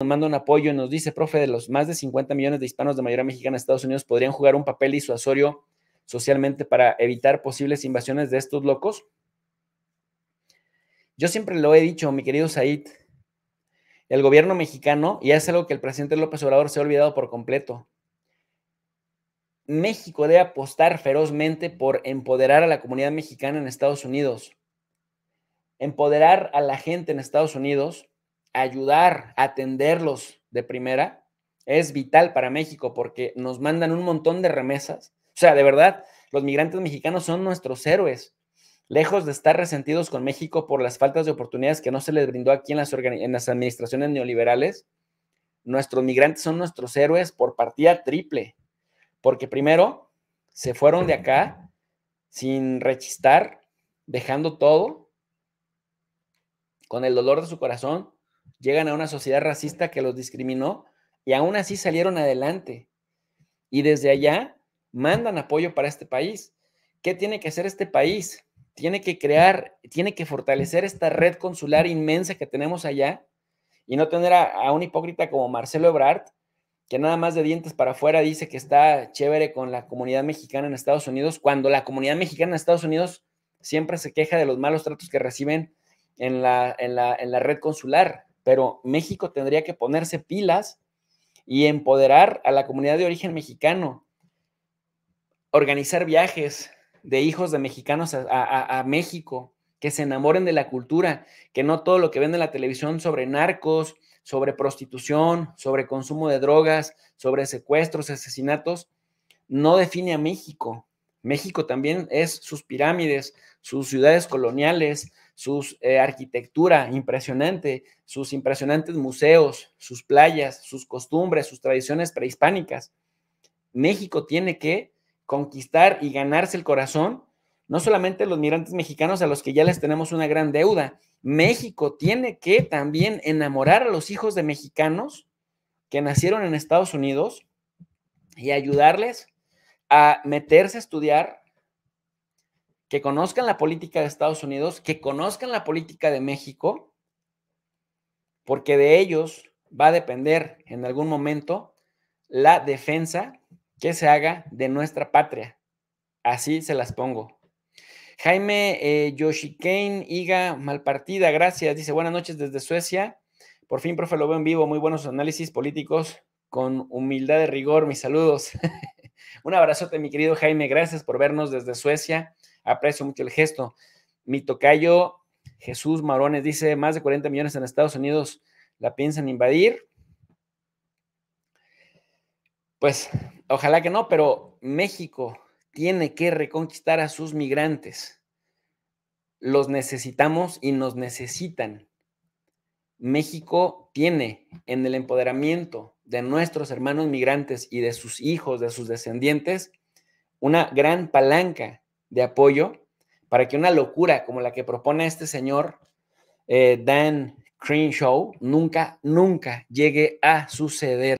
nos manda un apoyo y nos dice, profe, de los más de 50 millones de hispanos de mayoría mexicana en Estados Unidos podrían jugar un papel disuasorio socialmente para evitar posibles invasiones de estos locos. Yo siempre lo he dicho, mi querido Said, el gobierno mexicano, y es algo que el presidente López Obrador se ha olvidado por completo, México debe apostar ferozmente por empoderar a la comunidad mexicana en Estados Unidos. Empoderar a la gente en Estados Unidos ayudar, atenderlos de primera, es vital para México porque nos mandan un montón de remesas. O sea, de verdad, los migrantes mexicanos son nuestros héroes. Lejos de estar resentidos con México por las faltas de oportunidades que no se les brindó aquí en las, en las administraciones neoliberales, nuestros migrantes son nuestros héroes por partida triple. Porque primero, se fueron de acá sin rechistar, dejando todo, con el dolor de su corazón, llegan a una sociedad racista que los discriminó y aún así salieron adelante. Y desde allá mandan apoyo para este país. ¿Qué tiene que hacer este país? Tiene que crear, tiene que fortalecer esta red consular inmensa que tenemos allá y no tener a, un hipócrita como Marcelo Ebrard, que nada más de dientes para afuera dice que está chévere con la comunidad mexicana en Estados Unidos, cuando la comunidad mexicana en Estados Unidos siempre se queja de los malos tratos que reciben en en la red consular pero México tendría que ponerse pilas y empoderar a la comunidad de origen mexicano, organizar viajes de hijos de mexicanos a, México, que se enamoren de la cultura, que no todo lo que ven en la televisión sobre narcos, sobre prostitución, sobre consumo de drogas, sobre secuestros, asesinatos, no define a México. México también es sus pirámides, sus ciudades coloniales, su eh, arquitectura impresionante, sus impresionantes museos, sus playas, sus costumbres, sus tradiciones prehispánicas. México tiene que conquistar y ganarse el corazón, no solamente los migrantes mexicanos a los que ya les tenemos una gran deuda, México tiene que también enamorar a los hijos de mexicanos que nacieron en Estados Unidos y ayudarles a meterse a estudiar que conozcan la política de Estados Unidos, que conozcan la política de México, porque de ellos va a depender en algún momento la defensa que se haga de nuestra patria. Así se las pongo. Jaime eh, higa Iga Malpartida, gracias. Dice, buenas noches desde Suecia. Por fin, profe, lo veo en vivo. Muy buenos análisis políticos con humildad de rigor. Mis saludos. Un abrazote, mi querido Jaime. Gracias por vernos desde Suecia aprecio mucho el gesto. Mi tocayo Jesús Marones dice, más de 40 millones en Estados Unidos la piensan invadir. Pues ojalá que no, pero México tiene que reconquistar a sus migrantes. Los necesitamos y nos necesitan. México tiene en el empoderamiento de nuestros hermanos migrantes y de sus hijos, de sus descendientes, una gran palanca de apoyo para que una locura como la que propone este señor eh, Dan Crenshaw nunca, nunca llegue a suceder.